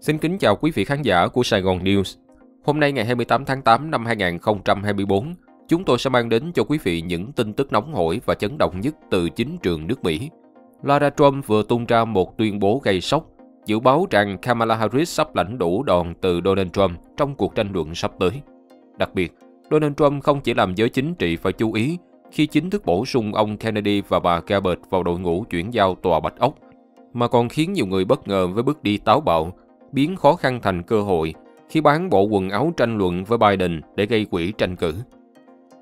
Xin kính chào quý vị khán giả của Sài Gòn News. Hôm nay ngày 28 tháng 8 năm 2024, chúng tôi sẽ mang đến cho quý vị những tin tức nóng hổi và chấn động nhất từ chính trường nước Mỹ. Lara Trump vừa tung ra một tuyên bố gây sốc, dự báo rằng Kamala Harris sắp lãnh đủ đòn từ Donald Trump trong cuộc tranh luận sắp tới. Đặc biệt, Donald Trump không chỉ làm giới chính trị phải chú ý khi chính thức bổ sung ông Kennedy và bà Gabbard vào đội ngũ chuyển giao tòa Bạch Ốc, mà còn khiến nhiều người bất ngờ với bước đi táo bạo biến khó khăn thành cơ hội khi bán bộ quần áo tranh luận với Biden để gây quỹ tranh cử.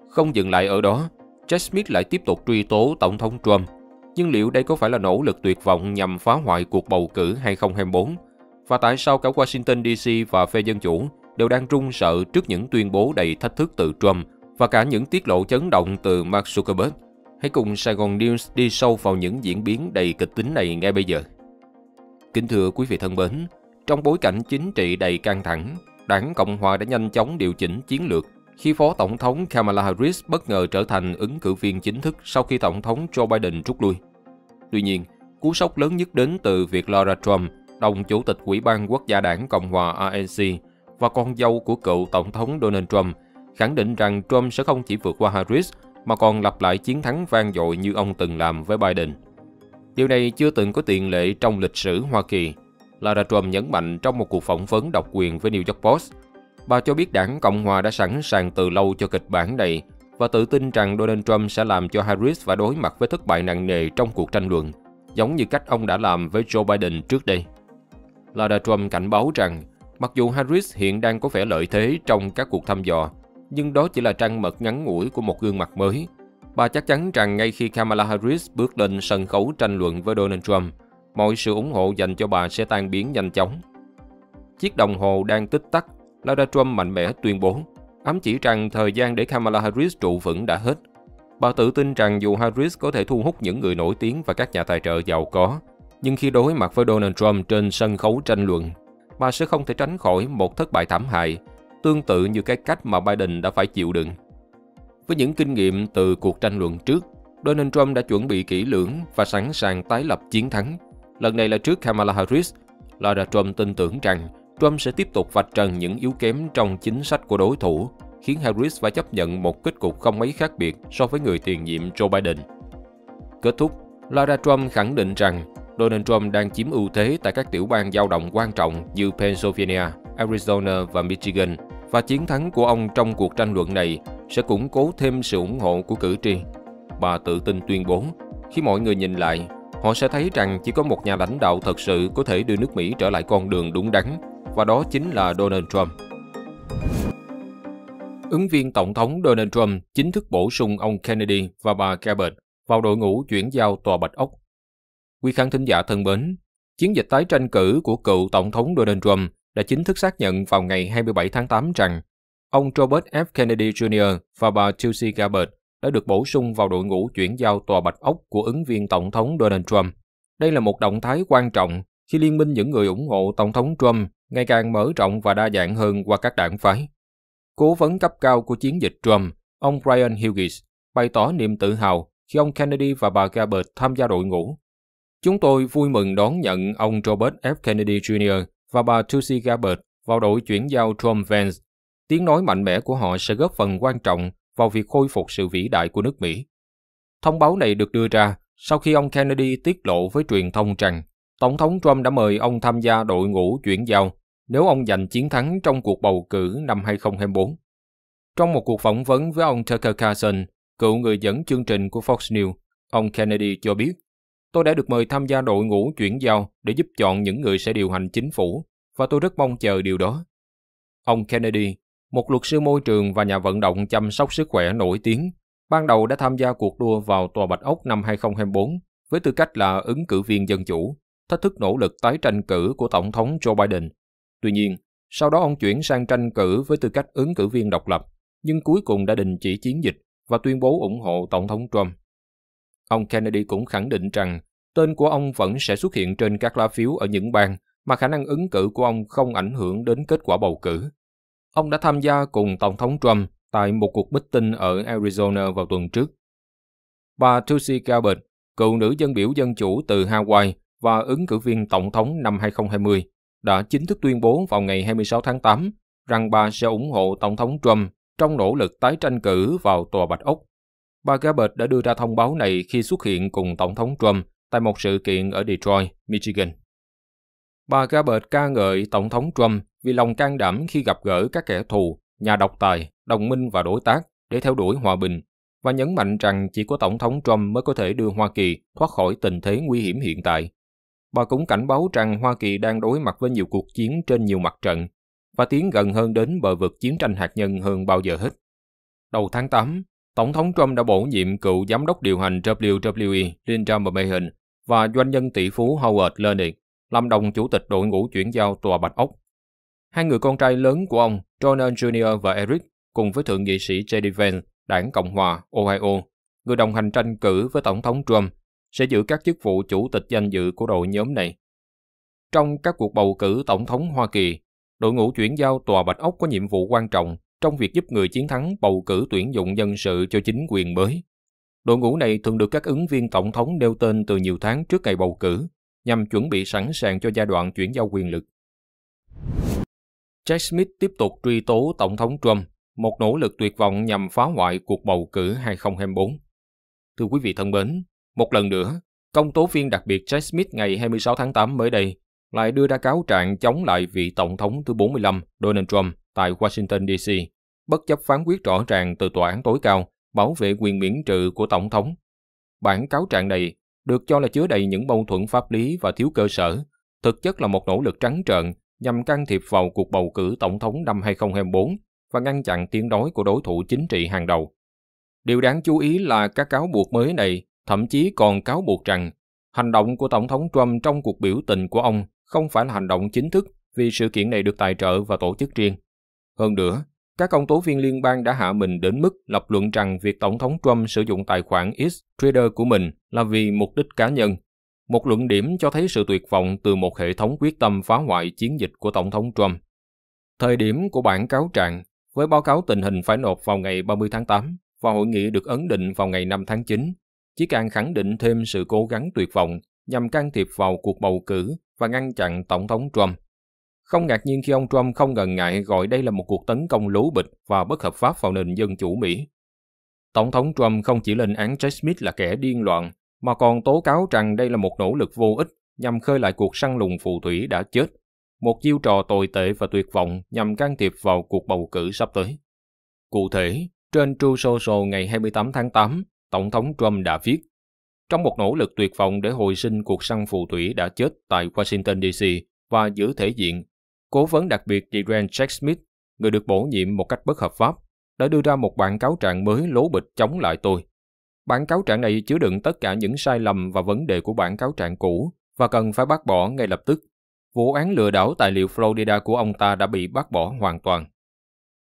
Không dừng lại ở đó, Jack Smith lại tiếp tục truy tố Tổng thống Trump. Nhưng liệu đây có phải là nỗ lực tuyệt vọng nhằm phá hoại cuộc bầu cử 2024? Và tại sao cả Washington DC và phe Dân Chủ đều đang run sợ trước những tuyên bố đầy thách thức từ Trump và cả những tiết lộ chấn động từ Mark Zuckerberg? Hãy cùng Sài Gòn News đi sâu vào những diễn biến đầy kịch tính này ngay bây giờ. Kính thưa quý vị thân mến, trong bối cảnh chính trị đầy căng thẳng, đảng Cộng hòa đã nhanh chóng điều chỉnh chiến lược khi Phó Tổng thống Kamala Harris bất ngờ trở thành ứng cử viên chính thức sau khi Tổng thống Joe Biden rút lui. Tuy nhiên, cú sốc lớn nhất đến từ việc Laura Trump, đồng chủ tịch Ủy ban Quốc gia đảng Cộng hòa ANC và con dâu của cựu Tổng thống Donald Trump, khẳng định rằng Trump sẽ không chỉ vượt qua Harris mà còn lặp lại chiến thắng vang dội như ông từng làm với Biden. Điều này chưa từng có tiền lệ trong lịch sử Hoa Kỳ – Lara Trump nhấn mạnh trong một cuộc phỏng vấn độc quyền với New York Post. Bà cho biết đảng Cộng hòa đã sẵn sàng từ lâu cho kịch bản này và tự tin rằng Donald Trump sẽ làm cho Harris phải đối mặt với thất bại nặng nề trong cuộc tranh luận, giống như cách ông đã làm với Joe Biden trước đây. Lara Trump cảnh báo rằng, mặc dù Harris hiện đang có vẻ lợi thế trong các cuộc thăm dò, nhưng đó chỉ là trang mật ngắn ngủi của một gương mặt mới. Bà chắc chắn rằng ngay khi Kamala Harris bước lên sân khấu tranh luận với Donald Trump, mọi sự ủng hộ dành cho bà sẽ tan biến nhanh chóng. Chiếc đồng hồ đang tích tắc, Lara Trump mạnh mẽ tuyên bố, ám chỉ rằng thời gian để Kamala Harris trụ vững đã hết. Bà tự tin rằng dù Harris có thể thu hút những người nổi tiếng và các nhà tài trợ giàu có, nhưng khi đối mặt với Donald Trump trên sân khấu tranh luận, bà sẽ không thể tránh khỏi một thất bại thảm hại, tương tự như cái cách mà Biden đã phải chịu đựng. Với những kinh nghiệm từ cuộc tranh luận trước, Donald Trump đã chuẩn bị kỹ lưỡng và sẵn sàng tái lập chiến thắng Lần này là trước Kamala Harris, Lara Trump tin tưởng rằng Trump sẽ tiếp tục vạch trần những yếu kém trong chính sách của đối thủ, khiến Harris phải chấp nhận một kết cục không mấy khác biệt so với người tiền nhiệm Joe Biden. Kết thúc, Lara Trump khẳng định rằng Donald Trump đang chiếm ưu thế tại các tiểu bang dao động quan trọng như Pennsylvania, Arizona và Michigan, và chiến thắng của ông trong cuộc tranh luận này sẽ củng cố thêm sự ủng hộ của cử tri. Bà tự tin tuyên bố, khi mọi người nhìn lại, họ sẽ thấy rằng chỉ có một nhà lãnh đạo thật sự có thể đưa nước Mỹ trở lại con đường đúng đắn, và đó chính là Donald Trump. Ứng viên Tổng thống Donald Trump chính thức bổ sung ông Kennedy và bà Cabot vào đội ngũ chuyển giao tòa Bạch Ốc. Quý khán thính giả thân mến, chiến dịch tái tranh cử của cựu Tổng thống Donald Trump đã chính thức xác nhận vào ngày 27 tháng 8 rằng ông Robert F. Kennedy Jr. và bà Tulsi Gabbard đã được bổ sung vào đội ngũ chuyển giao tòa bạch ốc của ứng viên Tổng thống Donald Trump. Đây là một động thái quan trọng khi liên minh những người ủng hộ Tổng thống Trump ngày càng mở rộng và đa dạng hơn qua các đảng phái. Cố vấn cấp cao của chiến dịch Trump, ông Brian Hughes, bày tỏ niềm tự hào khi ông Kennedy và bà Gabbard tham gia đội ngũ. Chúng tôi vui mừng đón nhận ông Robert F. Kennedy Jr. và bà Tulsi Gabbard vào đội chuyển giao Trump Vance. Tiếng nói mạnh mẽ của họ sẽ góp phần quan trọng vào việc khôi phục sự vĩ đại của nước Mỹ. Thông báo này được đưa ra sau khi ông Kennedy tiết lộ với truyền thông rằng Tổng thống Trump đã mời ông tham gia đội ngũ chuyển giao nếu ông giành chiến thắng trong cuộc bầu cử năm 2024. Trong một cuộc phỏng vấn với ông Tucker Carlson, cựu người dẫn chương trình của Fox News, ông Kennedy cho biết, tôi đã được mời tham gia đội ngũ chuyển giao để giúp chọn những người sẽ điều hành chính phủ và tôi rất mong chờ điều đó. Ông Kennedy một luật sư môi trường và nhà vận động chăm sóc sức khỏe nổi tiếng, ban đầu đã tham gia cuộc đua vào Tòa Bạch Ốc năm 2024 với tư cách là ứng cử viên dân chủ, thách thức nỗ lực tái tranh cử của Tổng thống Joe Biden. Tuy nhiên, sau đó ông chuyển sang tranh cử với tư cách ứng cử viên độc lập, nhưng cuối cùng đã đình chỉ chiến dịch và tuyên bố ủng hộ Tổng thống Trump. Ông Kennedy cũng khẳng định rằng tên của ông vẫn sẽ xuất hiện trên các lá phiếu ở những bang mà khả năng ứng cử của ông không ảnh hưởng đến kết quả bầu cử. Ông đã tham gia cùng Tổng thống Trump tại một cuộc bích tinh ở Arizona vào tuần trước. Bà Tulsi Gabbard, cựu nữ dân biểu dân chủ từ Hawaii và ứng cử viên Tổng thống năm 2020, đã chính thức tuyên bố vào ngày 26 tháng 8 rằng bà sẽ ủng hộ Tổng thống Trump trong nỗ lực tái tranh cử vào Tòa Bạch Ốc. Bà Gabbard đã đưa ra thông báo này khi xuất hiện cùng Tổng thống Trump tại một sự kiện ở Detroit, Michigan. Bà Gabbard ca ngợi Tổng thống Trump vì lòng can đảm khi gặp gỡ các kẻ thù, nhà độc tài, đồng minh và đối tác để theo đuổi hòa bình và nhấn mạnh rằng chỉ có Tổng thống Trump mới có thể đưa Hoa Kỳ thoát khỏi tình thế nguy hiểm hiện tại. Bà cũng cảnh báo rằng Hoa Kỳ đang đối mặt với nhiều cuộc chiến trên nhiều mặt trận và tiến gần hơn đến bờ vực chiến tranh hạt nhân hơn bao giờ hết. Đầu tháng 8, Tổng thống Trump đã bổ nhiệm cựu giám đốc điều hành WWE Linda McMahon và doanh nhân tỷ phú Howard Learning làm đồng chủ tịch đội ngũ chuyển giao Tòa Bạch Ốc Hai người con trai lớn của ông, Ronald Jr. và Eric, cùng với thượng nghị sĩ J.D. Vance, đảng Cộng hòa Ohio, người đồng hành tranh cử với Tổng thống Trump, sẽ giữ các chức vụ chủ tịch danh dự của đội nhóm này. Trong các cuộc bầu cử Tổng thống Hoa Kỳ, đội ngũ chuyển giao Tòa Bạch Ốc có nhiệm vụ quan trọng trong việc giúp người chiến thắng bầu cử tuyển dụng nhân sự cho chính quyền mới. Đội ngũ này thường được các ứng viên Tổng thống nêu tên từ nhiều tháng trước ngày bầu cử, nhằm chuẩn bị sẵn sàng cho giai đoạn chuyển giao quyền lực. Jack Smith tiếp tục truy tố Tổng thống Trump, một nỗ lực tuyệt vọng nhằm phá hoại cuộc bầu cử 2024. Thưa quý vị thân mến, một lần nữa, công tố viên đặc biệt Jack Smith ngày 26 tháng 8 mới đây lại đưa ra cáo trạng chống lại vị Tổng thống thứ 45 Donald Trump tại Washington DC, bất chấp phán quyết rõ ràng từ Tòa án tối cao bảo vệ quyền miễn trừ của Tổng thống. Bản cáo trạng này được cho là chứa đầy những mâu thuẫn pháp lý và thiếu cơ sở, thực chất là một nỗ lực trắng trợn nhằm can thiệp vào cuộc bầu cử tổng thống năm 2024 và ngăn chặn tiến đối của đối thủ chính trị hàng đầu. Điều đáng chú ý là các cáo buộc mới này thậm chí còn cáo buộc rằng hành động của Tổng thống Trump trong cuộc biểu tình của ông không phải là hành động chính thức vì sự kiện này được tài trợ và tổ chức riêng. Hơn nữa, các công tố viên liên bang đã hạ mình đến mức lập luận rằng việc Tổng thống Trump sử dụng tài khoản X Trader của mình là vì mục đích cá nhân một luận điểm cho thấy sự tuyệt vọng từ một hệ thống quyết tâm phá hoại chiến dịch của Tổng thống Trump. Thời điểm của bản cáo trạng, với báo cáo tình hình phải nộp vào ngày 30 tháng 8 và hội nghị được ấn định vào ngày 5 tháng 9, chỉ càng khẳng định thêm sự cố gắng tuyệt vọng nhằm can thiệp vào cuộc bầu cử và ngăn chặn Tổng thống Trump. Không ngạc nhiên khi ông Trump không ngần ngại gọi đây là một cuộc tấn công lố bịch và bất hợp pháp vào nền dân chủ Mỹ. Tổng thống Trump không chỉ lên án Jack Smith là kẻ điên loạn, mà còn tố cáo rằng đây là một nỗ lực vô ích nhằm khơi lại cuộc săn lùng phù thủy đã chết, một chiêu trò tồi tệ và tuyệt vọng nhằm can thiệp vào cuộc bầu cử sắp tới. Cụ thể, trên True Social ngày 28 tháng 8, Tổng thống Trump đã viết Trong một nỗ lực tuyệt vọng để hồi sinh cuộc săn phù thủy đã chết tại Washington DC và giữ thể diện, cố vấn đặc biệt Diren Jack Smith, người được bổ nhiệm một cách bất hợp pháp, đã đưa ra một bản cáo trạng mới lố bịch chống lại tôi. Bản cáo trạng này chứa đựng tất cả những sai lầm và vấn đề của bản cáo trạng cũ và cần phải bác bỏ ngay lập tức. Vụ án lừa đảo tài liệu Florida của ông ta đã bị bác bỏ hoàn toàn.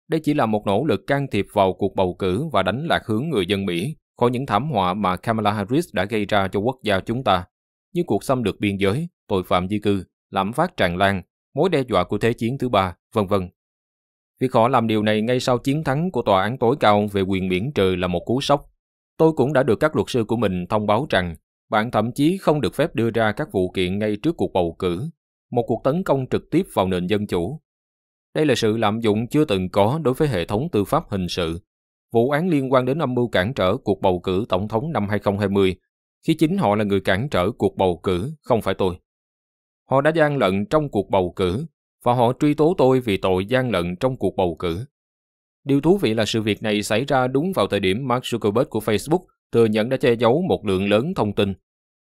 Đây chỉ là một nỗ lực can thiệp vào cuộc bầu cử và đánh lạc hướng người dân Mỹ khỏi những thảm họa mà Kamala Harris đã gây ra cho quốc gia chúng ta, như cuộc xâm lược biên giới, tội phạm di cư, lạm phát tràn lan, mối đe dọa của Thế chiến thứ ba, vân vân. Việc họ làm điều này ngay sau chiến thắng của Tòa án tối cao về quyền miễn trừ là một cú sốc Tôi cũng đã được các luật sư của mình thông báo rằng bạn thậm chí không được phép đưa ra các vụ kiện ngay trước cuộc bầu cử, một cuộc tấn công trực tiếp vào nền dân chủ. Đây là sự lạm dụng chưa từng có đối với hệ thống tư pháp hình sự. Vụ án liên quan đến âm mưu cản trở cuộc bầu cử tổng thống năm 2020, khi chính họ là người cản trở cuộc bầu cử, không phải tôi. Họ đã gian lận trong cuộc bầu cử và họ truy tố tôi vì tội gian lận trong cuộc bầu cử. Điều thú vị là sự việc này xảy ra đúng vào thời điểm Mark Zuckerberg của Facebook thừa nhận đã che giấu một lượng lớn thông tin.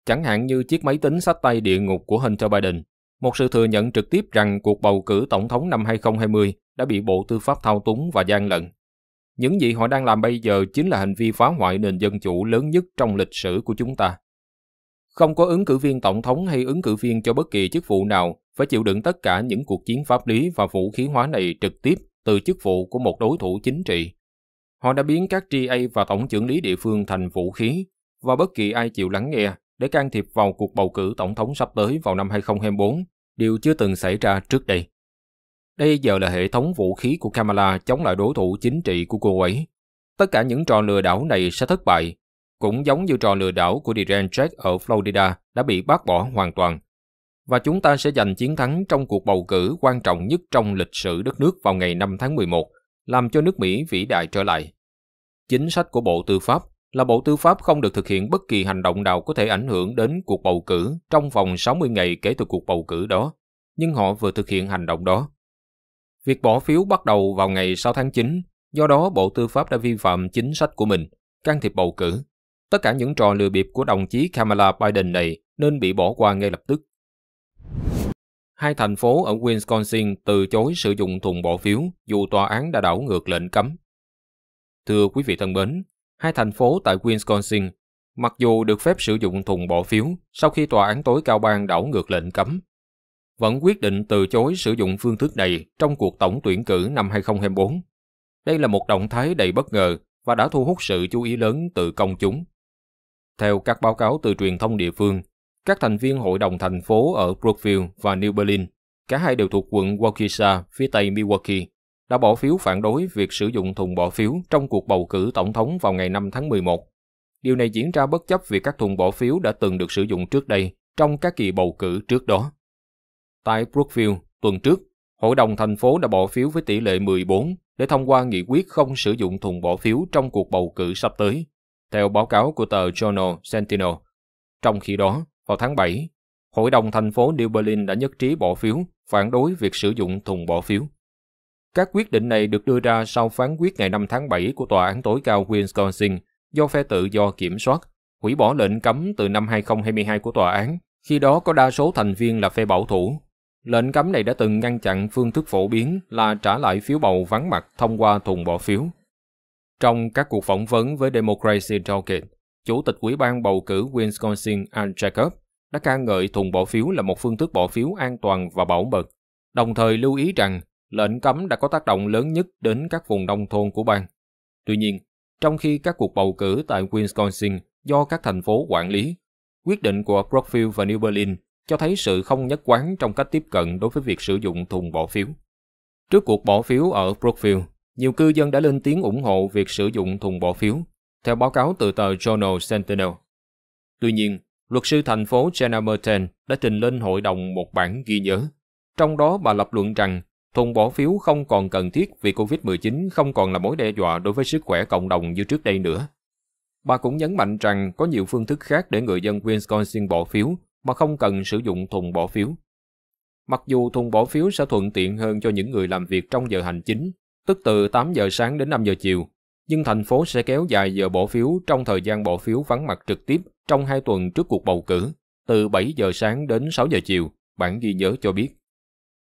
Chẳng hạn như chiếc máy tính sách tay địa ngục của Hunter Biden, một sự thừa nhận trực tiếp rằng cuộc bầu cử tổng thống năm 2020 đã bị Bộ Tư pháp thao túng và gian lận. Những gì họ đang làm bây giờ chính là hành vi phá hoại nền dân chủ lớn nhất trong lịch sử của chúng ta. Không có ứng cử viên tổng thống hay ứng cử viên cho bất kỳ chức vụ nào phải chịu đựng tất cả những cuộc chiến pháp lý và vũ khí hóa này trực tiếp từ chức vụ của một đối thủ chính trị. Họ đã biến các GA và tổng trưởng lý địa phương thành vũ khí và bất kỳ ai chịu lắng nghe để can thiệp vào cuộc bầu cử tổng thống sắp tới vào năm 2024, điều chưa từng xảy ra trước đây. Đây giờ là hệ thống vũ khí của Kamala chống lại đối thủ chính trị của cô ấy. Tất cả những trò lừa đảo này sẽ thất bại, cũng giống như trò lừa đảo của Diren Jack ở Florida đã bị bác bỏ hoàn toàn và chúng ta sẽ giành chiến thắng trong cuộc bầu cử quan trọng nhất trong lịch sử đất nước vào ngày 5 tháng 11, làm cho nước Mỹ vĩ đại trở lại. Chính sách của Bộ Tư pháp là Bộ Tư pháp không được thực hiện bất kỳ hành động nào có thể ảnh hưởng đến cuộc bầu cử trong vòng 60 ngày kể từ cuộc bầu cử đó, nhưng họ vừa thực hiện hành động đó. Việc bỏ phiếu bắt đầu vào ngày 6 tháng 9, do đó Bộ Tư pháp đã vi phạm chính sách của mình, can thiệp bầu cử. Tất cả những trò lừa bịp của đồng chí Kamala Biden này nên bị bỏ qua ngay lập tức. Hai thành phố ở Wisconsin từ chối sử dụng thùng bỏ phiếu dù tòa án đã đảo ngược lệnh cấm. Thưa quý vị thân mến, hai thành phố tại Wisconsin mặc dù được phép sử dụng thùng bỏ phiếu sau khi tòa án tối cao bang đảo ngược lệnh cấm, vẫn quyết định từ chối sử dụng phương thức này trong cuộc tổng tuyển cử năm 2024. Đây là một động thái đầy bất ngờ và đã thu hút sự chú ý lớn từ công chúng. Theo các báo cáo từ truyền thông địa phương, các thành viên hội đồng thành phố ở Brookville và New Berlin, cả hai đều thuộc quận Waukesha, phía tây Milwaukee, đã bỏ phiếu phản đối việc sử dụng thùng bỏ phiếu trong cuộc bầu cử tổng thống vào ngày 5 tháng 11. Điều này diễn ra bất chấp việc các thùng bỏ phiếu đã từng được sử dụng trước đây trong các kỳ bầu cử trước đó. Tại Brookville, tuần trước, Hội đồng thành phố đã bỏ phiếu với tỷ lệ 14 để thông qua nghị quyết không sử dụng thùng bỏ phiếu trong cuộc bầu cử sắp tới, theo báo cáo của tờ Journal Sentinel. Trong khi đó, vào tháng 7, Hội đồng thành phố New Berlin đã nhất trí bỏ phiếu phản đối việc sử dụng thùng bỏ phiếu. Các quyết định này được đưa ra sau phán quyết ngày 5 tháng 7 của Tòa án tối cao Wisconsin do phe tự do kiểm soát, hủy bỏ lệnh cấm từ năm 2022 của tòa án, khi đó có đa số thành viên là phe bảo thủ. Lệnh cấm này đã từng ngăn chặn phương thức phổ biến là trả lại phiếu bầu vắng mặt thông qua thùng bỏ phiếu. Trong các cuộc phỏng vấn với Democracy Target, Chủ tịch Ủy ban bầu cử Wisconsin Al Jacob đã ca ngợi thùng bỏ phiếu là một phương thức bỏ phiếu an toàn và bảo mật, đồng thời lưu ý rằng lệnh cấm đã có tác động lớn nhất đến các vùng nông thôn của bang. Tuy nhiên, trong khi các cuộc bầu cử tại Wisconsin do các thành phố quản lý, quyết định của Brookfield và New Berlin cho thấy sự không nhất quán trong cách tiếp cận đối với việc sử dụng thùng bỏ phiếu. Trước cuộc bỏ phiếu ở Brookfield, nhiều cư dân đã lên tiếng ủng hộ việc sử dụng thùng bỏ phiếu, theo báo cáo từ tờ Journal Sentinel. Tuy nhiên, luật sư thành phố Jenna Merton đã trình lên hội đồng một bản ghi nhớ. Trong đó bà lập luận rằng thùng bỏ phiếu không còn cần thiết vì COVID-19 không còn là mối đe dọa đối với sức khỏe cộng đồng như trước đây nữa. Bà cũng nhấn mạnh rằng có nhiều phương thức khác để người dân Wisconsin bỏ phiếu mà không cần sử dụng thùng bỏ phiếu. Mặc dù thùng bỏ phiếu sẽ thuận tiện hơn cho những người làm việc trong giờ hành chính, tức từ 8 giờ sáng đến 5 giờ chiều, nhưng thành phố sẽ kéo dài giờ bỏ phiếu trong thời gian bỏ phiếu vắng mặt trực tiếp trong hai tuần trước cuộc bầu cử, từ 7 giờ sáng đến 6 giờ chiều, bản ghi nhớ cho biết.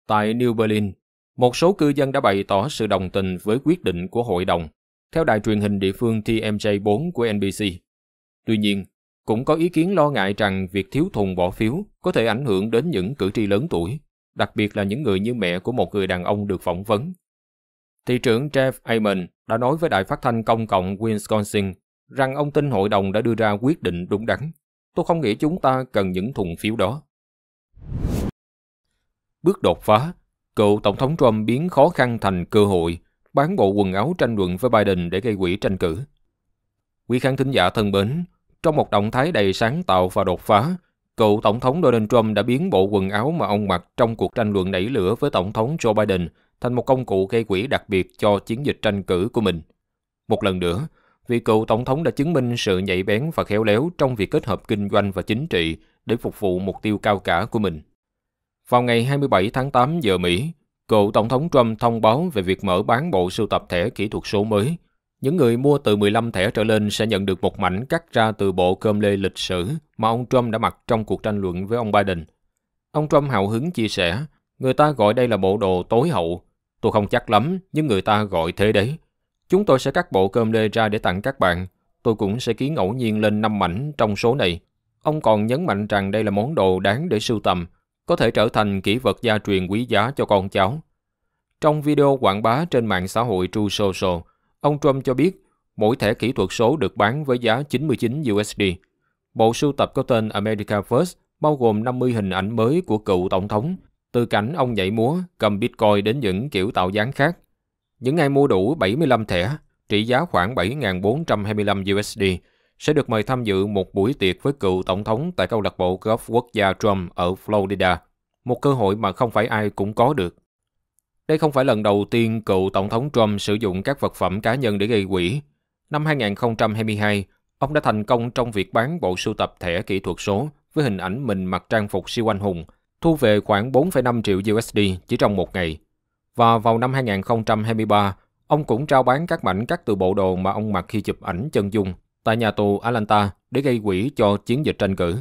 Tại New Berlin, một số cư dân đã bày tỏ sự đồng tình với quyết định của hội đồng, theo đài truyền hình địa phương TMJ4 của NBC. Tuy nhiên, cũng có ý kiến lo ngại rằng việc thiếu thùng bỏ phiếu có thể ảnh hưởng đến những cử tri lớn tuổi, đặc biệt là những người như mẹ của một người đàn ông được phỏng vấn Thị trưởng Jeff Amon đã nói với đài phát thanh công cộng Wisconsin rằng ông tin hội đồng đã đưa ra quyết định đúng đắn. Tôi không nghĩ chúng ta cần những thùng phiếu đó. Bước đột phá, cựu Tổng thống Trump biến khó khăn thành cơ hội, bán bộ quần áo tranh luận với Biden để gây quỹ tranh cử. Quý khán thính giả thân mến, trong một động thái đầy sáng tạo và đột phá, cựu Tổng thống Donald Trump đã biến bộ quần áo mà ông mặc trong cuộc tranh luận nảy lửa với Tổng thống Joe Biden thành một công cụ gây quỹ đặc biệt cho chiến dịch tranh cử của mình. Một lần nữa, vị cựu tổng thống đã chứng minh sự nhạy bén và khéo léo trong việc kết hợp kinh doanh và chính trị để phục vụ mục tiêu cao cả của mình. Vào ngày 27 tháng 8 giờ Mỹ, cựu tổng thống Trump thông báo về việc mở bán bộ sưu tập thẻ kỹ thuật số mới. Những người mua từ 15 thẻ trở lên sẽ nhận được một mảnh cắt ra từ bộ cơm lê lịch sử mà ông Trump đã mặc trong cuộc tranh luận với ông Biden. Ông Trump hào hứng chia sẻ, người ta gọi đây là bộ đồ tối hậu, Tôi không chắc lắm, nhưng người ta gọi thế đấy. Chúng tôi sẽ cắt bộ cơm lê ra để tặng các bạn. Tôi cũng sẽ ký ngẫu nhiên lên 5 mảnh trong số này. Ông còn nhấn mạnh rằng đây là món đồ đáng để sưu tầm, có thể trở thành kỷ vật gia truyền quý giá cho con cháu. Trong video quảng bá trên mạng xã hội True Social, ông Trump cho biết mỗi thẻ kỹ thuật số được bán với giá 99 USD. Bộ sưu tập có tên America First bao gồm 50 hình ảnh mới của cựu tổng thống, từ cảnh ông nhảy múa, cầm Bitcoin đến những kiểu tạo dáng khác. Những ai mua đủ 75 thẻ, trị giá khoảng 7.425 USD, sẽ được mời tham dự một buổi tiệc với cựu tổng thống tại câu lạc bộ golf quốc gia Trump ở Florida, một cơ hội mà không phải ai cũng có được. Đây không phải lần đầu tiên cựu tổng thống Trump sử dụng các vật phẩm cá nhân để gây quỹ. Năm 2022, ông đã thành công trong việc bán bộ sưu tập thẻ kỹ thuật số với hình ảnh mình mặc trang phục siêu anh hùng – thu về khoảng 4,5 triệu USD chỉ trong một ngày. Và vào năm 2023, ông cũng trao bán các mảnh cắt từ bộ đồ mà ông mặc khi chụp ảnh chân dung tại nhà tù Atlanta để gây quỹ cho chiến dịch tranh cử.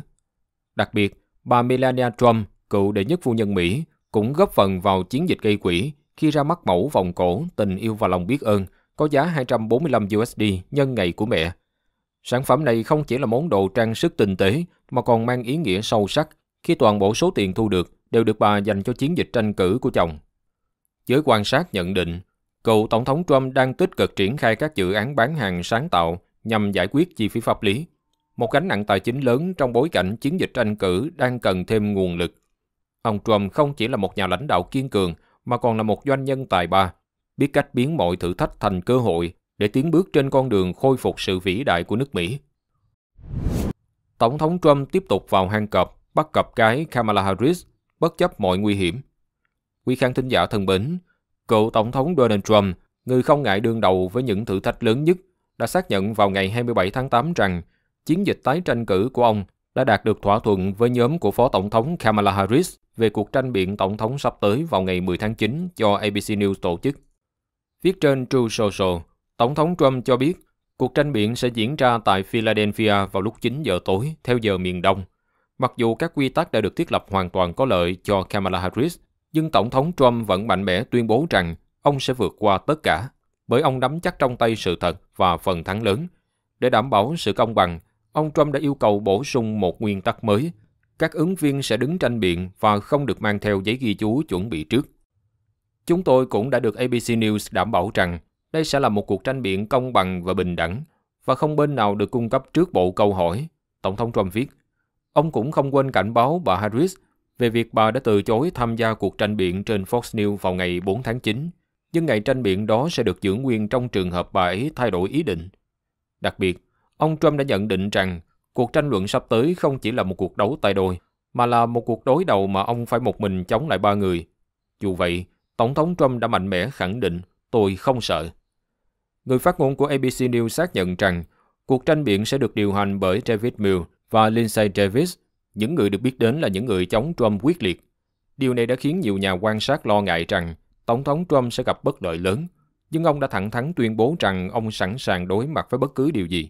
Đặc biệt, bà Melania Trump, cựu đệ nhất phu nhân Mỹ, cũng góp phần vào chiến dịch gây quỹ khi ra mắt mẫu vòng cổ Tình yêu và lòng biết ơn có giá 245 USD nhân ngày của mẹ. Sản phẩm này không chỉ là món đồ trang sức tinh tế mà còn mang ý nghĩa sâu sắc khi toàn bộ số tiền thu được đều được bà dành cho chiến dịch tranh cử của chồng. Giới quan sát nhận định, cựu Tổng thống Trump đang tích cực triển khai các dự án bán hàng sáng tạo nhằm giải quyết chi phí pháp lý, một gánh nặng tài chính lớn trong bối cảnh chiến dịch tranh cử đang cần thêm nguồn lực. Ông Trump không chỉ là một nhà lãnh đạo kiên cường mà còn là một doanh nhân tài ba, biết cách biến mọi thử thách thành cơ hội để tiến bước trên con đường khôi phục sự vĩ đại của nước Mỹ. Tổng thống Trump tiếp tục vào hang cọp bắt cặp cái Kamala Harris bất chấp mọi nguy hiểm. Quý khán thính giả thân mến, cựu Tổng thống Donald Trump, người không ngại đương đầu với những thử thách lớn nhất, đã xác nhận vào ngày 27 tháng 8 rằng chiến dịch tái tranh cử của ông đã đạt được thỏa thuận với nhóm của Phó Tổng thống Kamala Harris về cuộc tranh biện Tổng thống sắp tới vào ngày 10 tháng 9 cho ABC News tổ chức. Viết trên True Social, Tổng thống Trump cho biết cuộc tranh biện sẽ diễn ra tại Philadelphia vào lúc 9 giờ tối theo giờ miền Đông. Mặc dù các quy tắc đã được thiết lập hoàn toàn có lợi cho Kamala Harris, nhưng Tổng thống Trump vẫn mạnh mẽ tuyên bố rằng ông sẽ vượt qua tất cả, bởi ông nắm chắc trong tay sự thật và phần thắng lớn. Để đảm bảo sự công bằng, ông Trump đã yêu cầu bổ sung một nguyên tắc mới. Các ứng viên sẽ đứng tranh biện và không được mang theo giấy ghi chú chuẩn bị trước. Chúng tôi cũng đã được ABC News đảm bảo rằng đây sẽ là một cuộc tranh biện công bằng và bình đẳng và không bên nào được cung cấp trước bộ câu hỏi. Tổng thống Trump viết, Ông cũng không quên cảnh báo bà Harris về việc bà đã từ chối tham gia cuộc tranh biện trên Fox News vào ngày 4 tháng 9, nhưng ngày tranh biện đó sẽ được giữ nguyên trong trường hợp bà ấy thay đổi ý định. Đặc biệt, ông Trump đã nhận định rằng cuộc tranh luận sắp tới không chỉ là một cuộc đấu tay đôi, mà là một cuộc đối đầu mà ông phải một mình chống lại ba người. Dù vậy, Tổng thống Trump đã mạnh mẽ khẳng định tôi không sợ. Người phát ngôn của ABC News xác nhận rằng cuộc tranh biện sẽ được điều hành bởi David Mills, và Lindsey Davis, những người được biết đến là những người chống Trump quyết liệt. Điều này đã khiến nhiều nhà quan sát lo ngại rằng Tổng thống Trump sẽ gặp bất lợi lớn, nhưng ông đã thẳng thắn tuyên bố rằng ông sẵn sàng đối mặt với bất cứ điều gì.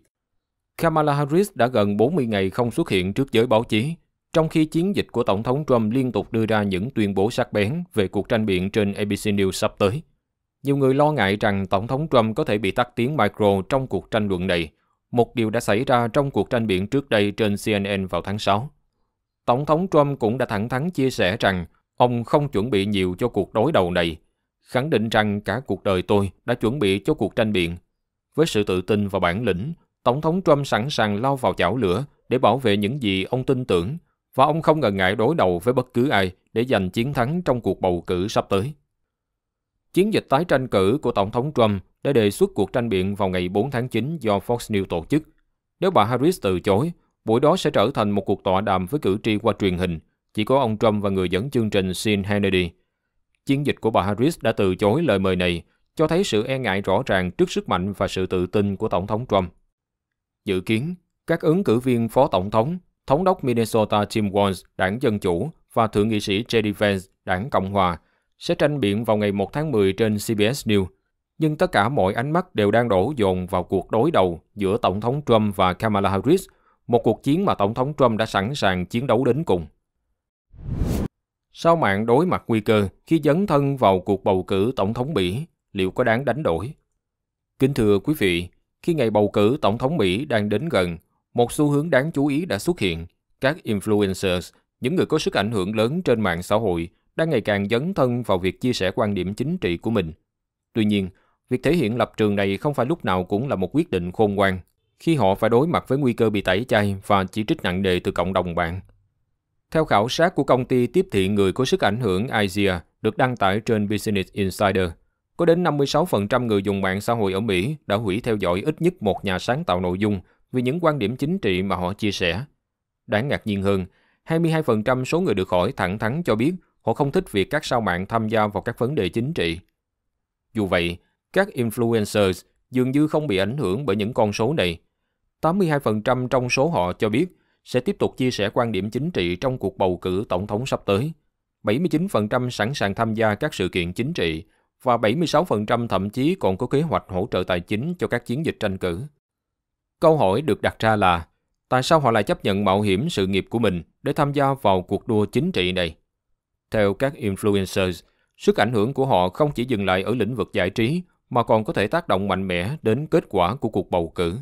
Kamala Harris đã gần 40 ngày không xuất hiện trước giới báo chí, trong khi chiến dịch của Tổng thống Trump liên tục đưa ra những tuyên bố sắc bén về cuộc tranh biện trên ABC News sắp tới. Nhiều người lo ngại rằng Tổng thống Trump có thể bị tắt tiếng micro trong cuộc tranh luận này một điều đã xảy ra trong cuộc tranh biện trước đây trên CNN vào tháng 6. Tổng thống Trump cũng đã thẳng thắn chia sẻ rằng ông không chuẩn bị nhiều cho cuộc đối đầu này, khẳng định rằng cả cuộc đời tôi đã chuẩn bị cho cuộc tranh biện. Với sự tự tin và bản lĩnh, Tổng thống Trump sẵn sàng lao vào chảo lửa để bảo vệ những gì ông tin tưởng, và ông không ngần ngại đối đầu với bất cứ ai để giành chiến thắng trong cuộc bầu cử sắp tới. Chiến dịch tái tranh cử của Tổng thống Trump đã đề xuất cuộc tranh biện vào ngày 4 tháng 9 do Fox News tổ chức. Nếu bà Harris từ chối, buổi đó sẽ trở thành một cuộc tọa đàm với cử tri qua truyền hình, chỉ có ông Trump và người dẫn chương trình Sean Hannity. Chiến dịch của bà Harris đã từ chối lời mời này, cho thấy sự e ngại rõ ràng trước sức mạnh và sự tự tin của Tổng thống Trump. Dự kiến, các ứng cử viên phó tổng thống, thống đốc Minnesota Tim Walz, đảng Dân Chủ và Thượng nghị sĩ J.D. Vance, đảng Cộng Hòa, sẽ tranh biện vào ngày 1 tháng 10 trên CBS News, nhưng tất cả mọi ánh mắt đều đang đổ dồn vào cuộc đối đầu giữa Tổng thống Trump và Kamala Harris, một cuộc chiến mà Tổng thống Trump đã sẵn sàng chiến đấu đến cùng. Sao mạng đối mặt nguy cơ khi dấn thân vào cuộc bầu cử Tổng thống Mỹ, liệu có đáng đánh đổi? Kính thưa quý vị, khi ngày bầu cử Tổng thống Mỹ đang đến gần, một xu hướng đáng chú ý đã xuất hiện. Các influencers, những người có sức ảnh hưởng lớn trên mạng xã hội, đang ngày càng dấn thân vào việc chia sẻ quan điểm chính trị của mình. Tuy nhiên, việc thể hiện lập trường này không phải lúc nào cũng là một quyết định khôn ngoan, khi họ phải đối mặt với nguy cơ bị tẩy chay và chỉ trích nặng nề từ cộng đồng bạn. Theo khảo sát của công ty tiếp thị người có sức ảnh hưởng Asia được đăng tải trên Business Insider, có đến 56% người dùng mạng xã hội ở Mỹ đã hủy theo dõi ít nhất một nhà sáng tạo nội dung vì những quan điểm chính trị mà họ chia sẻ. Đáng ngạc nhiên hơn, 22% số người được hỏi thẳng thắn cho biết Họ không thích việc các sao mạng tham gia vào các vấn đề chính trị. Dù vậy, các influencers dường như không bị ảnh hưởng bởi những con số này. 82% trong số họ cho biết sẽ tiếp tục chia sẻ quan điểm chính trị trong cuộc bầu cử tổng thống sắp tới. 79% sẵn sàng tham gia các sự kiện chính trị và 76% thậm chí còn có kế hoạch hỗ trợ tài chính cho các chiến dịch tranh cử. Câu hỏi được đặt ra là tại sao họ lại chấp nhận mạo hiểm sự nghiệp của mình để tham gia vào cuộc đua chính trị này? Theo các influencers, sức ảnh hưởng của họ không chỉ dừng lại ở lĩnh vực giải trí mà còn có thể tác động mạnh mẽ đến kết quả của cuộc bầu cử.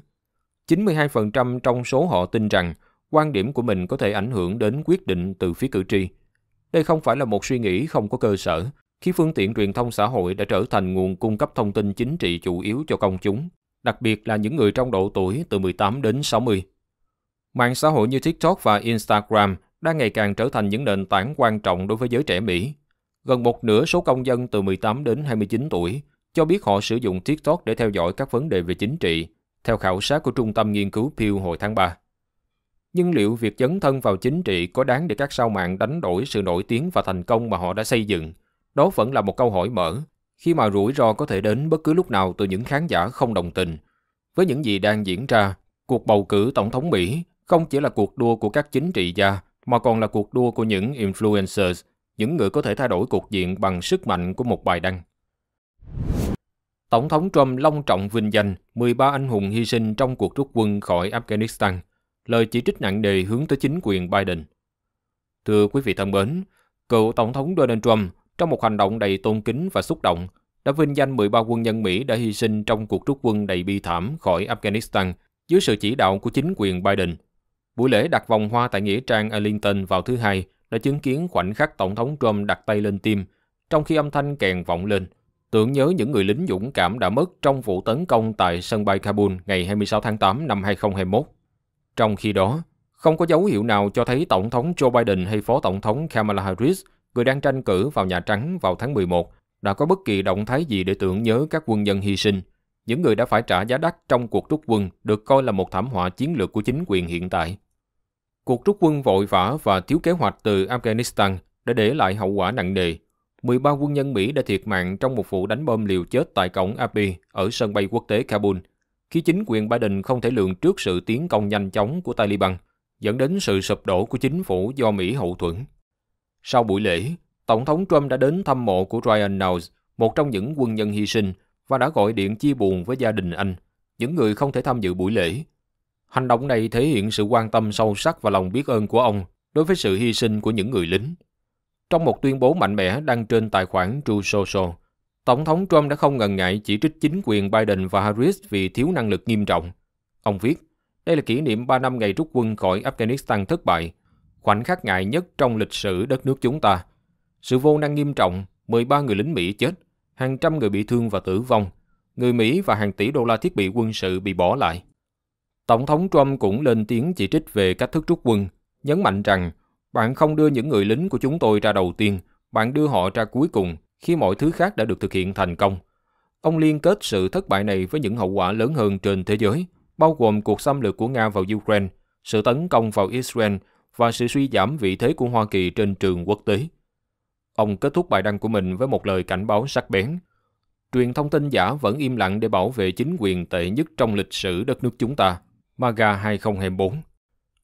92% trong số họ tin rằng quan điểm của mình có thể ảnh hưởng đến quyết định từ phía cử tri. Đây không phải là một suy nghĩ không có cơ sở, khi phương tiện truyền thông xã hội đã trở thành nguồn cung cấp thông tin chính trị chủ yếu cho công chúng, đặc biệt là những người trong độ tuổi từ 18 đến 60. Mạng xã hội như TikTok và Instagram đang ngày càng trở thành những nền tảng quan trọng đối với giới trẻ Mỹ. Gần một nửa số công dân từ 18 đến 29 tuổi cho biết họ sử dụng TikTok để theo dõi các vấn đề về chính trị, theo khảo sát của Trung tâm Nghiên cứu Pew hồi tháng 3. Nhưng liệu việc dấn thân vào chính trị có đáng để các sao mạng đánh đổi sự nổi tiếng và thành công mà họ đã xây dựng? Đó vẫn là một câu hỏi mở, khi mà rủi ro có thể đến bất cứ lúc nào từ những khán giả không đồng tình. Với những gì đang diễn ra, cuộc bầu cử tổng thống Mỹ không chỉ là cuộc đua của các chính trị gia mà còn là cuộc đua của những influencers, những người có thể thay đổi cục diện bằng sức mạnh của một bài đăng. Tổng thống Trump long trọng vinh danh 13 anh hùng hy sinh trong cuộc rút quân khỏi Afghanistan, lời chỉ trích nặng nề hướng tới chính quyền Biden. Thưa quý vị thân mến, cựu Tổng thống Donald Trump trong một hành động đầy tôn kính và xúc động đã vinh danh 13 quân nhân Mỹ đã hy sinh trong cuộc rút quân đầy bi thảm khỏi Afghanistan dưới sự chỉ đạo của chính quyền Biden Buổi lễ đặt vòng hoa tại nghĩa trang Arlington vào thứ hai đã chứng kiến khoảnh khắc Tổng thống Trump đặt tay lên tim, trong khi âm thanh kèn vọng lên, tưởng nhớ những người lính dũng cảm đã mất trong vụ tấn công tại sân bay Kabul ngày 26 tháng 8 năm 2021. Trong khi đó, không có dấu hiệu nào cho thấy Tổng thống Joe Biden hay Phó Tổng thống Kamala Harris, người đang tranh cử vào Nhà Trắng vào tháng 11, đã có bất kỳ động thái gì để tưởng nhớ các quân nhân hy sinh những người đã phải trả giá đắt trong cuộc rút quân được coi là một thảm họa chiến lược của chính quyền hiện tại. Cuộc rút quân vội vã và thiếu kế hoạch từ Afghanistan đã để lại hậu quả nặng nề. 13 quân nhân Mỹ đã thiệt mạng trong một vụ đánh bom liều chết tại cổng Abi ở sân bay quốc tế Kabul, khi chính quyền Biden không thể lường trước sự tiến công nhanh chóng của Taliban, dẫn đến sự sụp đổ của chính phủ do Mỹ hậu thuẫn. Sau buổi lễ, Tổng thống Trump đã đến thăm mộ của Ryan Knowles, một trong những quân nhân hy sinh và đã gọi điện chia buồn với gia đình anh, những người không thể tham dự buổi lễ. Hành động này thể hiện sự quan tâm sâu sắc và lòng biết ơn của ông đối với sự hy sinh của những người lính. Trong một tuyên bố mạnh mẽ đăng trên tài khoản True Social, Tổng thống Trump đã không ngần ngại chỉ trích chính quyền Biden và Harris vì thiếu năng lực nghiêm trọng. Ông viết, đây là kỷ niệm 3 năm ngày rút quân khỏi Afghanistan thất bại, khoảnh khắc ngại nhất trong lịch sử đất nước chúng ta. Sự vô năng nghiêm trọng, 13 người lính Mỹ chết – hàng trăm người bị thương và tử vong, người Mỹ và hàng tỷ đô la thiết bị quân sự bị bỏ lại. Tổng thống Trump cũng lên tiếng chỉ trích về cách thức rút quân, nhấn mạnh rằng bạn không đưa những người lính của chúng tôi ra đầu tiên, bạn đưa họ ra cuối cùng khi mọi thứ khác đã được thực hiện thành công. Ông liên kết sự thất bại này với những hậu quả lớn hơn trên thế giới, bao gồm cuộc xâm lược của Nga vào Ukraine, sự tấn công vào Israel và sự suy giảm vị thế của Hoa Kỳ trên trường quốc tế. Ông kết thúc bài đăng của mình với một lời cảnh báo sắc bén. Truyền thông tin giả vẫn im lặng để bảo vệ chính quyền tệ nhất trong lịch sử đất nước chúng ta, MAGA 2024.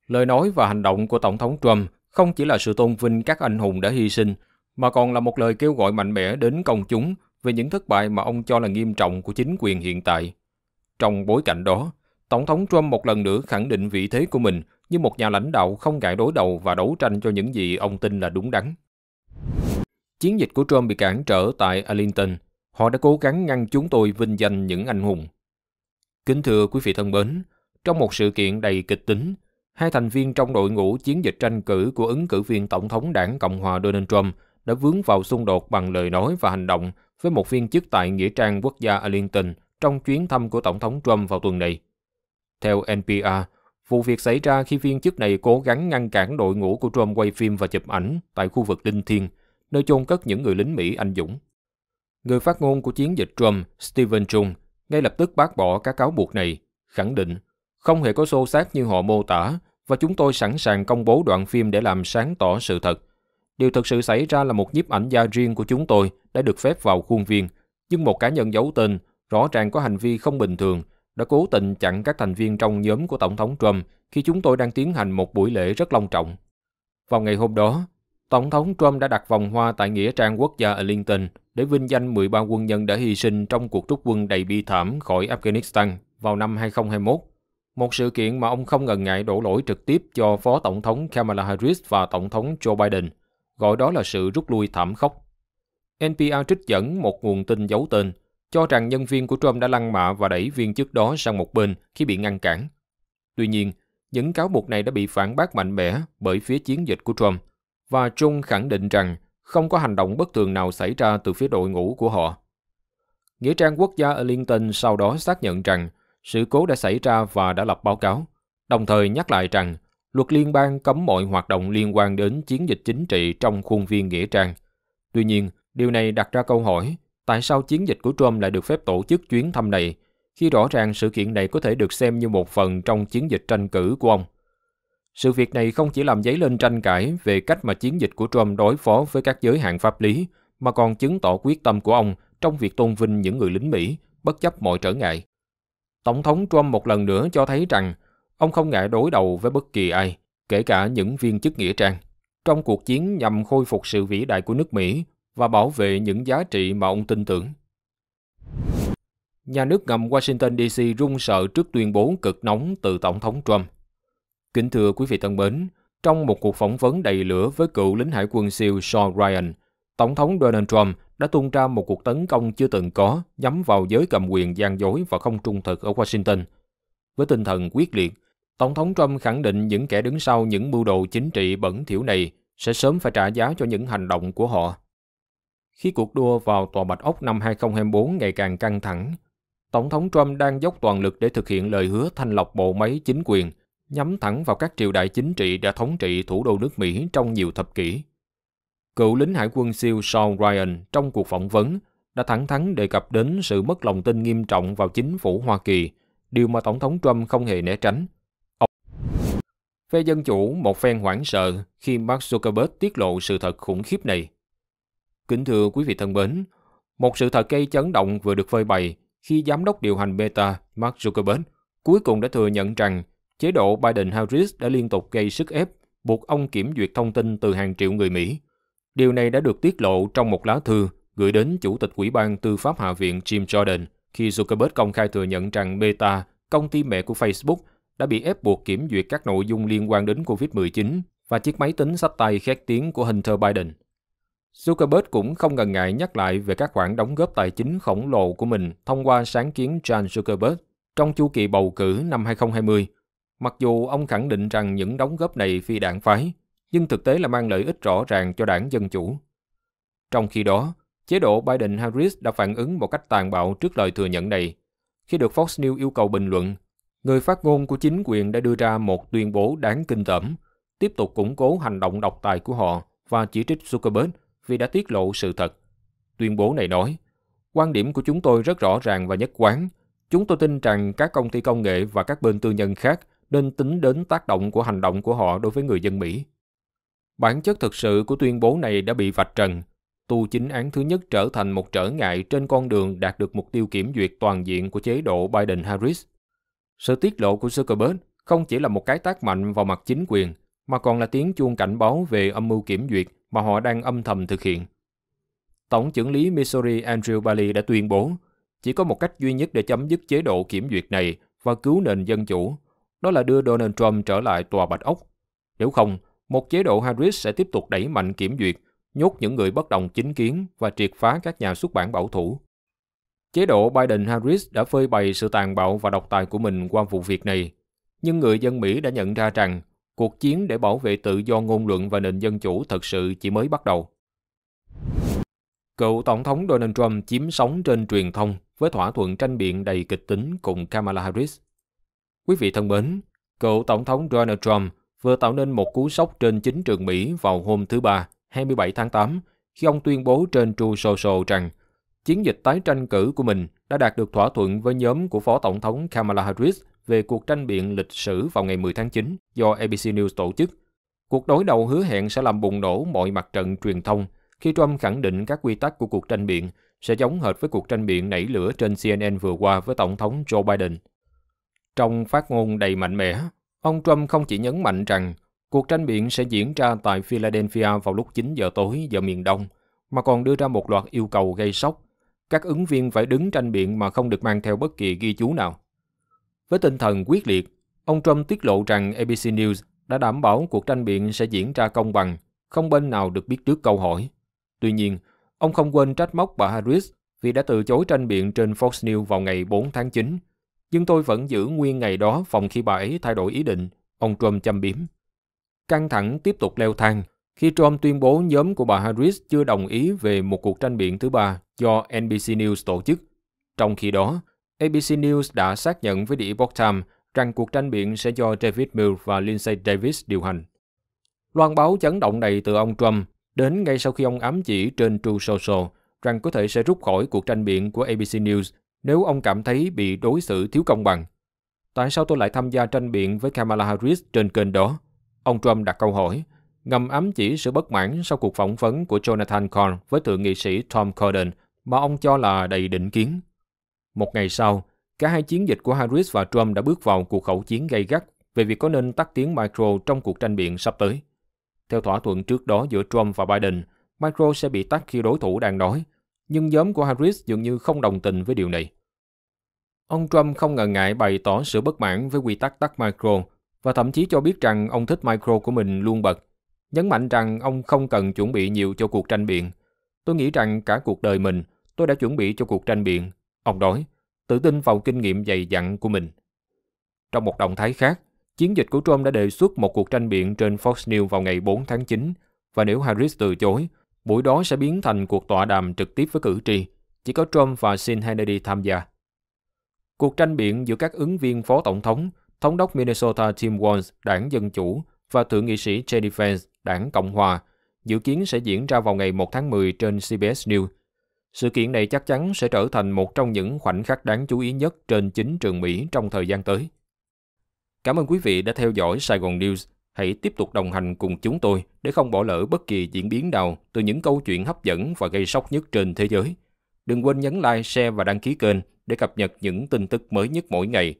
Lời nói và hành động của Tổng thống Trump không chỉ là sự tôn vinh các anh hùng đã hy sinh, mà còn là một lời kêu gọi mạnh mẽ đến công chúng về những thất bại mà ông cho là nghiêm trọng của chính quyền hiện tại. Trong bối cảnh đó, Tổng thống Trump một lần nữa khẳng định vị thế của mình như một nhà lãnh đạo không ngại đối đầu và đấu tranh cho những gì ông tin là đúng đắn. Chiến dịch của Trump bị cản trở tại Arlington. Họ đã cố gắng ngăn chúng tôi vinh danh những anh hùng. Kính thưa quý vị thân mến, trong một sự kiện đầy kịch tính, hai thành viên trong đội ngũ chiến dịch tranh cử của ứng cử viên Tổng thống đảng Cộng hòa Donald Trump đã vướng vào xung đột bằng lời nói và hành động với một viên chức tại Nghĩa trang quốc gia Arlington trong chuyến thăm của Tổng thống Trump vào tuần này. Theo NPR, vụ việc xảy ra khi viên chức này cố gắng ngăn cản đội ngũ của Trump quay phim và chụp ảnh tại khu vực linh thiêng – nơi chôn cất những người lính Mỹ anh dũng. Người phát ngôn của chiến dịch Trump, Stephen Chung, ngay lập tức bác bỏ các cáo buộc này, khẳng định không hề có xô xát như họ mô tả và chúng tôi sẵn sàng công bố đoạn phim để làm sáng tỏ sự thật. Điều thực sự xảy ra là một nhiếp ảnh gia riêng của chúng tôi đã được phép vào khuôn viên, nhưng một cá nhân giấu tên rõ ràng có hành vi không bình thường đã cố tình chặn các thành viên trong nhóm của Tổng thống Trump khi chúng tôi đang tiến hành một buổi lễ rất long trọng. Vào ngày hôm đó, Tổng thống Trump đã đặt vòng hoa tại Nghĩa trang quốc gia ở Arlington để vinh danh 13 quân nhân đã hy sinh trong cuộc rút quân đầy bi thảm khỏi Afghanistan vào năm 2021. Một sự kiện mà ông không ngần ngại đổ lỗi trực tiếp cho Phó Tổng thống Kamala Harris và Tổng thống Joe Biden, gọi đó là sự rút lui thảm khốc. NPR trích dẫn một nguồn tin giấu tên, cho rằng nhân viên của Trump đã lăng mạ và đẩy viên chức đó sang một bên khi bị ngăn cản. Tuy nhiên, những cáo buộc này đã bị phản bác mạnh mẽ bởi phía chiến dịch của Trump và chung khẳng định rằng không có hành động bất thường nào xảy ra từ phía đội ngũ của họ. Nghĩa trang quốc gia Arlington sau đó xác nhận rằng sự cố đã xảy ra và đã lập báo cáo, đồng thời nhắc lại rằng luật liên bang cấm mọi hoạt động liên quan đến chiến dịch chính trị trong khuôn viên Nghĩa trang. Tuy nhiên, điều này đặt ra câu hỏi tại sao chiến dịch của Trump lại được phép tổ chức chuyến thăm này khi rõ ràng sự kiện này có thể được xem như một phần trong chiến dịch tranh cử của ông. Sự việc này không chỉ làm dấy lên tranh cãi về cách mà chiến dịch của Trump đối phó với các giới hạn pháp lý, mà còn chứng tỏ quyết tâm của ông trong việc tôn vinh những người lính Mỹ, bất chấp mọi trở ngại. Tổng thống Trump một lần nữa cho thấy rằng ông không ngại đối đầu với bất kỳ ai, kể cả những viên chức nghĩa trang, trong cuộc chiến nhằm khôi phục sự vĩ đại của nước Mỹ và bảo vệ những giá trị mà ông tin tưởng. Nhà nước ngầm Washington DC run sợ trước tuyên bố cực nóng từ Tổng thống Trump. Kính thưa quý vị thân mến, trong một cuộc phỏng vấn đầy lửa với cựu lính hải quân siêu Sean Ryan, Tổng thống Donald Trump đã tung ra một cuộc tấn công chưa từng có nhắm vào giới cầm quyền gian dối và không trung thực ở Washington. Với tinh thần quyết liệt, Tổng thống Trump khẳng định những kẻ đứng sau những mưu đồ chính trị bẩn thỉu này sẽ sớm phải trả giá cho những hành động của họ. Khi cuộc đua vào Tòa Bạch Ốc năm 2024 ngày càng căng thẳng, Tổng thống Trump đang dốc toàn lực để thực hiện lời hứa thanh lọc bộ máy chính quyền nhắm thẳng vào các triều đại chính trị đã thống trị thủ đô nước Mỹ trong nhiều thập kỷ. Cựu lính hải quân siêu Sean Ryan trong cuộc phỏng vấn đã thẳng thắn đề cập đến sự mất lòng tin nghiêm trọng vào chính phủ Hoa Kỳ, điều mà Tổng thống Trump không hề né tránh. Ông... Phe Dân Chủ một phen hoảng sợ khi Mark Zuckerberg tiết lộ sự thật khủng khiếp này. Kính thưa quý vị thân mến, một sự thật gây chấn động vừa được phơi bày khi giám đốc điều hành Meta Mark Zuckerberg cuối cùng đã thừa nhận rằng Chế độ Biden-Harris đã liên tục gây sức ép, buộc ông kiểm duyệt thông tin từ hàng triệu người Mỹ. Điều này đã được tiết lộ trong một lá thư gửi đến Chủ tịch Ủy ban Tư pháp Hạ viện Jim Jordan khi Zuckerberg công khai thừa nhận rằng Meta, công ty mẹ của Facebook, đã bị ép buộc kiểm duyệt các nội dung liên quan đến COVID-19 và chiếc máy tính sách tay khét tiếng của Hunter Biden. Zuckerberg cũng không ngần ngại nhắc lại về các khoản đóng góp tài chính khổng lồ của mình thông qua sáng kiến John Zuckerberg trong chu kỳ bầu cử năm 2020 Mặc dù ông khẳng định rằng những đóng góp này phi đảng phái, nhưng thực tế là mang lợi ích rõ ràng cho đảng Dân Chủ. Trong khi đó, chế độ Biden-Harris đã phản ứng một cách tàn bạo trước lời thừa nhận này. Khi được Fox News yêu cầu bình luận, người phát ngôn của chính quyền đã đưa ra một tuyên bố đáng kinh tởm, tiếp tục củng cố hành động độc tài của họ và chỉ trích Zuckerberg vì đã tiết lộ sự thật. Tuyên bố này nói, quan điểm của chúng tôi rất rõ ràng và nhất quán. Chúng tôi tin rằng các công ty công nghệ và các bên tư nhân khác nên tính đến tác động của hành động của họ đối với người dân Mỹ. Bản chất thực sự của tuyên bố này đã bị vạch trần. Tu chính án thứ nhất trở thành một trở ngại trên con đường đạt được mục tiêu kiểm duyệt toàn diện của chế độ Biden-Harris. Sự tiết lộ của Zuckerberg không chỉ là một cái tác mạnh vào mặt chính quyền, mà còn là tiếng chuông cảnh báo về âm mưu kiểm duyệt mà họ đang âm thầm thực hiện. Tổng trưởng lý Missouri Andrew Bailey đã tuyên bố, chỉ có một cách duy nhất để chấm dứt chế độ kiểm duyệt này và cứu nền dân chủ đó là đưa Donald Trump trở lại tòa Bạch Ốc. Nếu không, một chế độ Harris sẽ tiếp tục đẩy mạnh kiểm duyệt, nhốt những người bất đồng chính kiến và triệt phá các nhà xuất bản bảo thủ. Chế độ Biden-Harris đã phơi bày sự tàn bạo và độc tài của mình qua vụ việc này, nhưng người dân Mỹ đã nhận ra rằng cuộc chiến để bảo vệ tự do ngôn luận và nền dân chủ thật sự chỉ mới bắt đầu. Cựu Tổng thống Donald Trump chiếm sóng trên truyền thông với thỏa thuận tranh biện đầy kịch tính cùng Kamala Harris. Quý vị thân mến, cựu Tổng thống Donald Trump vừa tạo nên một cú sốc trên chính trường Mỹ vào hôm thứ Ba, 27 tháng 8, khi ông tuyên bố trên True Social rằng chiến dịch tái tranh cử của mình đã đạt được thỏa thuận với nhóm của Phó Tổng thống Kamala Harris về cuộc tranh biện lịch sử vào ngày 10 tháng 9 do ABC News tổ chức. Cuộc đối đầu hứa hẹn sẽ làm bùng nổ mọi mặt trận truyền thông khi Trump khẳng định các quy tắc của cuộc tranh biện sẽ giống hệt với cuộc tranh biện nảy lửa trên CNN vừa qua với Tổng thống Joe Biden trong phát ngôn đầy mạnh mẽ, ông Trump không chỉ nhấn mạnh rằng cuộc tranh biện sẽ diễn ra tại Philadelphia vào lúc 9 giờ tối giờ miền Đông, mà còn đưa ra một loạt yêu cầu gây sốc. Các ứng viên phải đứng tranh biện mà không được mang theo bất kỳ ghi chú nào. Với tinh thần quyết liệt, ông Trump tiết lộ rằng ABC News đã đảm bảo cuộc tranh biện sẽ diễn ra công bằng, không bên nào được biết trước câu hỏi. Tuy nhiên, ông không quên trách móc bà Harris vì đã từ chối tranh biện trên Fox News vào ngày 4 tháng 9 nhưng tôi vẫn giữ nguyên ngày đó phòng khi bà ấy thay đổi ý định, ông Trump châm biếm. Căng thẳng tiếp tục leo thang khi Trump tuyên bố nhóm của bà Harris chưa đồng ý về một cuộc tranh biện thứ ba do NBC News tổ chức. Trong khi đó, ABC News đã xác nhận với The Epoch Times rằng cuộc tranh biện sẽ do David Mills và Lindsay Davis điều hành. Loan báo chấn động này từ ông Trump đến ngay sau khi ông ám chỉ trên True Social rằng có thể sẽ rút khỏi cuộc tranh biện của ABC News nếu ông cảm thấy bị đối xử thiếu công bằng, tại sao tôi lại tham gia tranh biện với Kamala Harris trên kênh đó? Ông Trump đặt câu hỏi, ngầm ám chỉ sự bất mãn sau cuộc phỏng vấn của Jonathan Corn với thượng nghị sĩ Tom Corden mà ông cho là đầy định kiến. Một ngày sau, cả hai chiến dịch của Harris và Trump đã bước vào cuộc khẩu chiến gay gắt về việc có nên tắt tiếng micro trong cuộc tranh biện sắp tới. Theo thỏa thuận trước đó giữa Trump và Biden, micro sẽ bị tắt khi đối thủ đang nói, nhưng nhóm của Harris dường như không đồng tình với điều này. Ông Trump không ngần ngại bày tỏ sự bất mãn với quy tắc tắt micro và thậm chí cho biết rằng ông thích micro của mình luôn bật, nhấn mạnh rằng ông không cần chuẩn bị nhiều cho cuộc tranh biện. Tôi nghĩ rằng cả cuộc đời mình, tôi đã chuẩn bị cho cuộc tranh biện. Ông nói, tự tin vào kinh nghiệm dày dặn của mình. Trong một động thái khác, chiến dịch của Trump đã đề xuất một cuộc tranh biện trên Fox News vào ngày 4 tháng 9, và nếu Harris từ chối, buổi đó sẽ biến thành cuộc tọa đàm trực tiếp với cử tri, chỉ có Trump và Sean Hannity tham gia. Cuộc tranh biện giữa các ứng viên phó tổng thống, thống đốc Minnesota Tim Walz, đảng Dân Chủ và thượng nghị sĩ j Vance, đảng Cộng Hòa, dự kiến sẽ diễn ra vào ngày 1 tháng 10 trên CBS News. Sự kiện này chắc chắn sẽ trở thành một trong những khoảnh khắc đáng chú ý nhất trên chính trường Mỹ trong thời gian tới. Cảm ơn quý vị đã theo dõi Sài Gòn News. Hãy tiếp tục đồng hành cùng chúng tôi để không bỏ lỡ bất kỳ diễn biến nào từ những câu chuyện hấp dẫn và gây sốc nhất trên thế giới. Đừng quên nhấn like, share và đăng ký kênh để cập nhật những tin tức mới nhất mỗi ngày.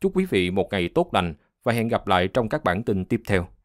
Chúc quý vị một ngày tốt lành và hẹn gặp lại trong các bản tin tiếp theo.